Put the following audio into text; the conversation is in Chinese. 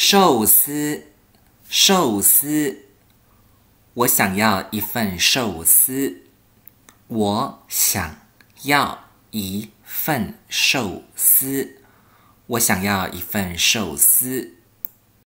寿司，寿司，我想要一份寿司。我想要一份寿司。我想要一份寿司。